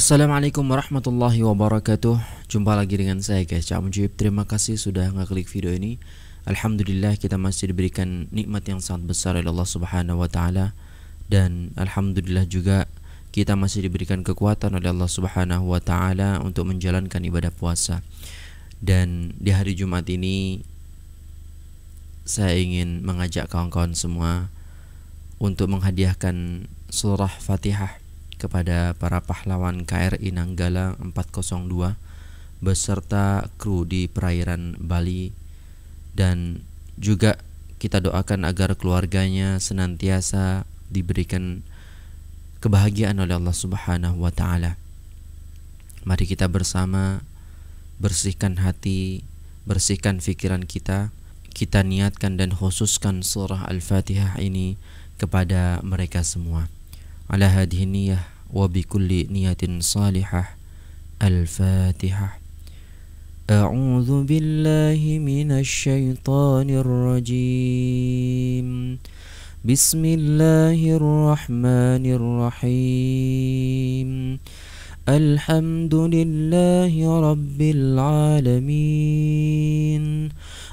Assalamualaikum warahmatullahi wabarakatuh Jumpa lagi dengan saya guys Cak Mujib Terima kasih sudah ngeklik video ini Alhamdulillah kita masih diberikan nikmat yang sangat besar oleh Allah subhanahu wa ta'ala Dan Alhamdulillah juga kita masih diberikan kekuatan oleh Allah subhanahu wa ta'ala Untuk menjalankan ibadah puasa Dan di hari Jumat ini Saya ingin mengajak kawan-kawan semua Untuk menghadiahkan surah fatihah kepada para pahlawan KRI Nanggala 402 beserta kru di perairan Bali dan juga kita doakan agar keluarganya senantiasa diberikan kebahagiaan oleh Allah Subhanahu wa taala. Mari kita bersama bersihkan hati, bersihkan pikiran kita. Kita niatkan dan khususkan surah Al-Fatihah ini kepada mereka semua. على هذه النية وبكل نية صالحة الفاتحة أعوذ بالله من الشيطان الرجيم بسم الله الرحمن الرحيم الحمد لله رب العالمين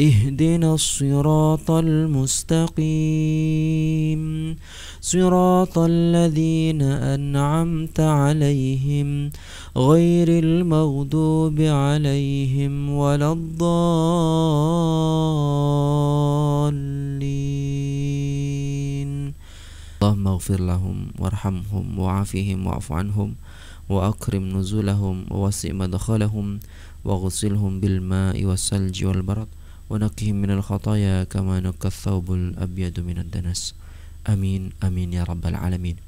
اهدنا الصراط المستقيم صراط الذين أنعمت عليهم غير المغضوب عليهم ولا الضالين اللهم اغفر لهم وارحمهم وعافهم واعف عنهم وأكرم نزلهم ووسع مدخلهم واغسلهم بالماء والثلج والبرد ونقهم من الخطايا كما نقى الثوب الأبيض من الدنس أمين أمين يا رب العالمين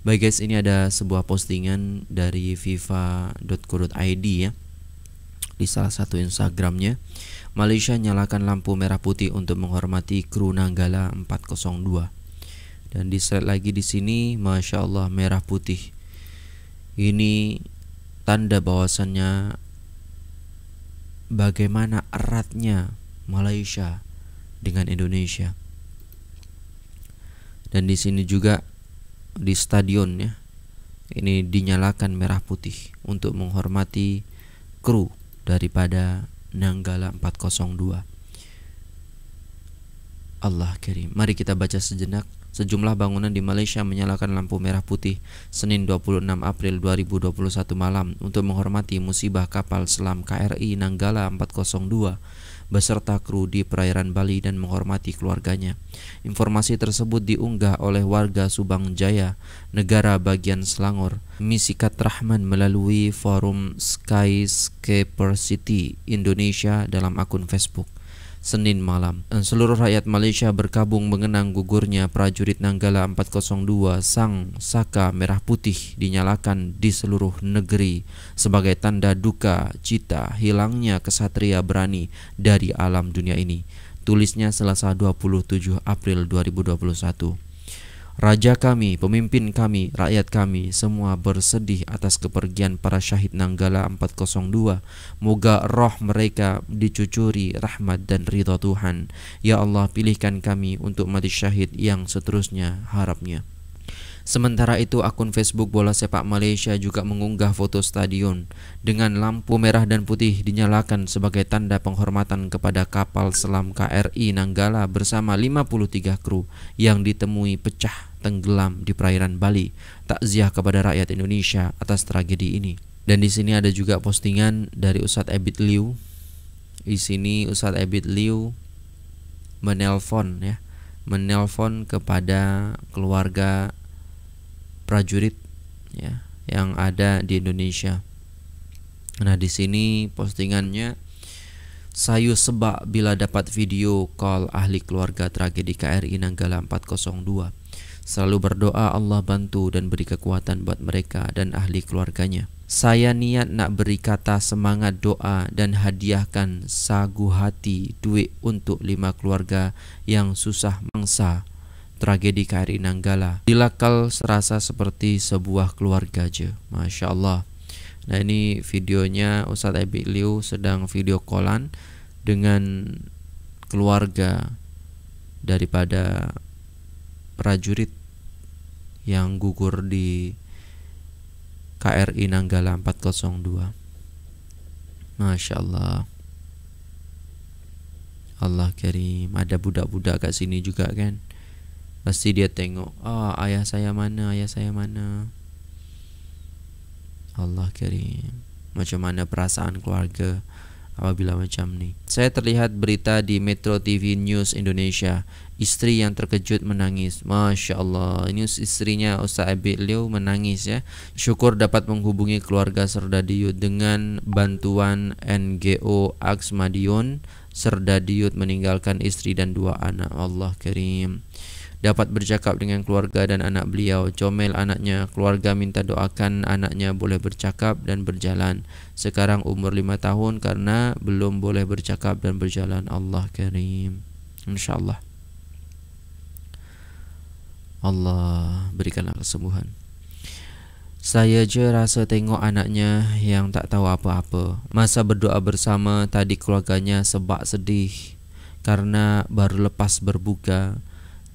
Baik guys, ini ada sebuah postingan dari viva.co.id ya Di salah satu Instagramnya Malaysia nyalakan lampu merah putih untuk menghormati kru Nanggala 402 Dan di slide lagi di sini, Masya Allah merah putih Ini tanda bahwasannya bagaimana eratnya Malaysia dengan Indonesia. Dan di sini juga di stadionnya ini dinyalakan merah putih untuk menghormati kru daripada Nanggala 402. Allah kirim. Mari kita baca sejenak sejumlah bangunan di Malaysia menyalakan lampu merah putih Senin 26 April 2021 malam untuk menghormati musibah kapal selam KRI Nanggala 402 beserta kru di perairan Bali dan menghormati keluarganya. Informasi tersebut diunggah oleh warga Subang Jaya, negara bagian Selangor. Misikat Rahman melalui forum Skyscaper City Indonesia dalam akun Facebook. Senin malam. seluruh rakyat Malaysia berkabung mengenang gugurnya prajurit Nanggala 402 Sang Saka Merah Putih dinyalakan di seluruh negeri sebagai tanda duka cita hilangnya kesatria berani dari alam dunia ini. Tulisnya Selasa 27 April 2021. Raja kami, pemimpin kami, rakyat kami, semua bersedih atas kepergian para syahid Nanggala 402. Moga roh mereka dicucuri rahmat dan ridha Tuhan. Ya Allah, pilihkan kami untuk mati syahid yang seterusnya harapnya. Sementara itu akun Facebook Bola Sepak Malaysia juga mengunggah foto stadion dengan lampu merah dan putih dinyalakan sebagai tanda penghormatan kepada kapal selam KRI Nanggala bersama 53 kru yang ditemui pecah tenggelam di perairan Bali, takziah kepada rakyat Indonesia atas tragedi ini. Dan di sini ada juga postingan dari Ustadz Ebit Liu. Di sini Ustadz Ebit Liu menelpon ya, menelpon kepada keluarga prajurit ya yang ada di Indonesia. Nah, di sini postingannya Sayu sebak bila dapat video call ahli keluarga tragedi KRI Nanggala 402. Selalu berdoa Allah bantu dan beri kekuatan buat mereka dan ahli keluarganya. Saya niat nak beri kata semangat doa dan hadiahkan sagu hati duit untuk lima keluarga yang susah mangsa tragedi KRI Nanggala dilakal serasa seperti sebuah keluarga aja Masya Allah Nah ini videonya Ustadz Abi Liu sedang video callan dengan keluarga daripada prajurit yang gugur di KRI Nanggala 402 Masya Allah Allah kirim Ada budak-budak kat sini juga kan Pasti dia tengok Ah oh, ayah saya mana Ayah saya mana Allah kirim, Macam mana perasaan keluarga apabila macam ni. Saya terlihat berita di Metro TV News Indonesia, istri yang terkejut menangis. Masya Allah, ini istrinya Ustaz Abi Liu menangis ya. Syukur dapat menghubungi keluarga Serdadiyu dengan bantuan NGO Aks Madiun. Serdadiut meninggalkan istri dan dua anak. Allah kirim dapat bercakap dengan keluarga dan anak beliau, comel anaknya, keluarga minta doakan anaknya boleh bercakap dan berjalan. Sekarang umur 5 tahun karena belum boleh bercakap dan berjalan. Allah Karim. Insyaallah. Allah berikanlah kesembuhan. Saya je rasa tengok anaknya yang tak tahu apa-apa. Masa berdoa bersama tadi keluarganya sebab sedih karena baru lepas berbuka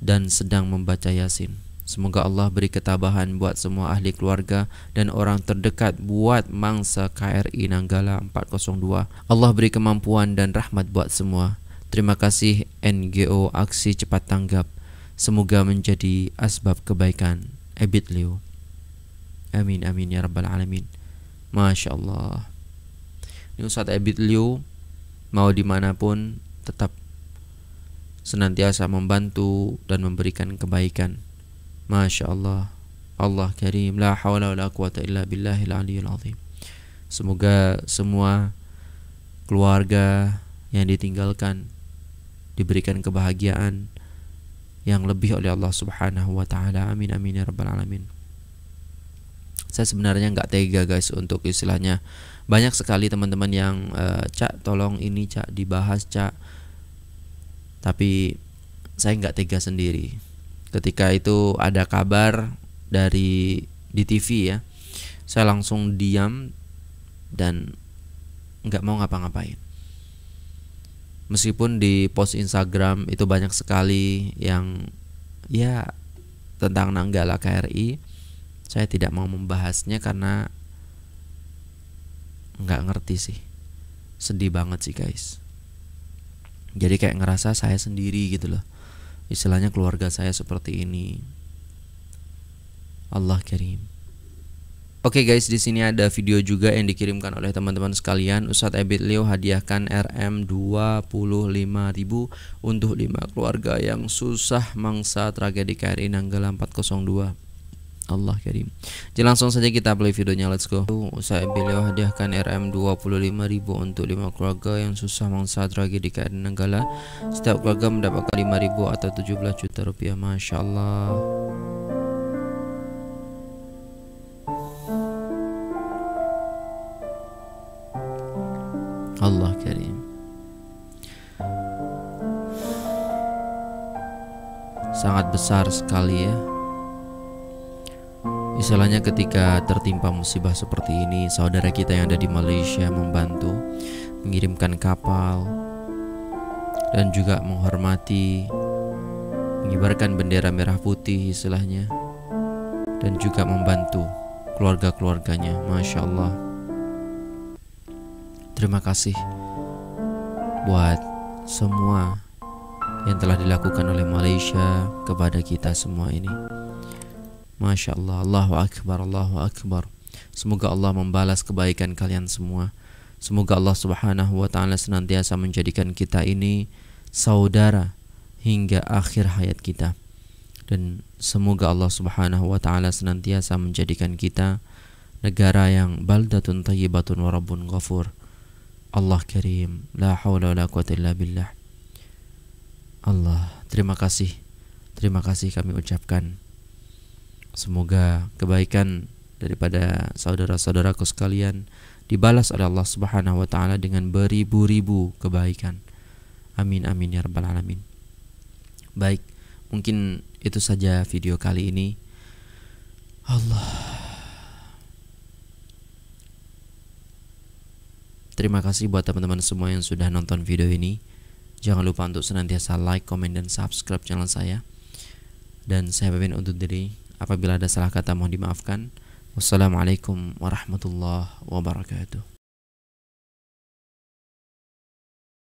dan sedang membaca Yasin. Semoga Allah beri ketabahan buat semua ahli keluarga dan orang terdekat buat mangsa KRI Nanggala 402. Allah beri kemampuan dan rahmat buat semua. Terima kasih NGO Aksi Cepat Tanggap. Semoga menjadi asbab kebaikan. Ebit Leo. Amin amin ya rabbal alamin. Masya Allah. Ini Ustadz Ebit Leo mau dimanapun tetap senantiasa membantu dan memberikan kebaikan. Masya Allah, Allah karim, la hawla wa la quwata illa billahil azim. Semoga semua keluarga yang ditinggalkan diberikan kebahagiaan yang lebih oleh Allah Subhanahu wa taala. Amin amin ya rabbal alamin. Saya sebenarnya nggak tega guys untuk istilahnya banyak sekali teman-teman yang uh, cak tolong ini cak dibahas cak tapi saya nggak tega sendiri ketika itu ada kabar dari di TV ya saya langsung diam dan nggak mau ngapa-ngapain meskipun di post Instagram itu banyak sekali yang ya tentang Nanggala KRI saya tidak mau membahasnya karena nggak ngerti sih sedih banget sih guys jadi kayak ngerasa saya sendiri gitu loh istilahnya keluarga saya seperti ini Allah kirim. Oke okay guys, di sini ada video juga yang dikirimkan oleh teman-teman sekalian. Ustadz Ebit Leo hadiahkan RM 25.000 untuk lima keluarga yang susah mangsa tragedi KRI Nanggala 402. Allah karim jadi langsung saja kita play videonya let's go saya beliau hadiahkan RM 25.000 untuk lima keluarga yang susah mangsa tragedi keadaan Nanggala setiap keluarga mendapatkan lima ribu atau tujuh belas juta rupiah Masya Allah Allah karim sangat besar sekali ya Misalnya ketika tertimpa musibah seperti ini, saudara kita yang ada di Malaysia membantu mengirimkan kapal dan juga menghormati mengibarkan bendera merah putih istilahnya dan juga membantu keluarga-keluarganya. Masya Allah. Terima kasih buat semua yang telah dilakukan oleh Malaysia kepada kita semua ini. Masya Allah, Allahu Akbar, Allahu Akbar. Semoga Allah membalas kebaikan kalian semua. Semoga Allah Subhanahu wa taala senantiasa menjadikan kita ini saudara hingga akhir hayat kita. Dan semoga Allah Subhanahu wa taala senantiasa menjadikan kita negara yang baldatun tayyibatun wa rabbun ghafur. Allah Karim, la hawla la quwata illa billah. Allah, terima kasih. Terima kasih kami ucapkan Semoga kebaikan daripada saudara-saudaraku sekalian dibalas oleh Allah Subhanahu wa taala dengan beribu-ribu kebaikan. Amin amin ya rabbal alamin. Baik, mungkin itu saja video kali ini. Allah. Terima kasih buat teman-teman semua yang sudah nonton video ini. Jangan lupa untuk senantiasa like, komen, dan subscribe channel saya. Dan saya pamit untuk diri. Apabila ada salah kata mohon dimaafkan. Wassalamualaikum warahmatullahi wabarakatuh.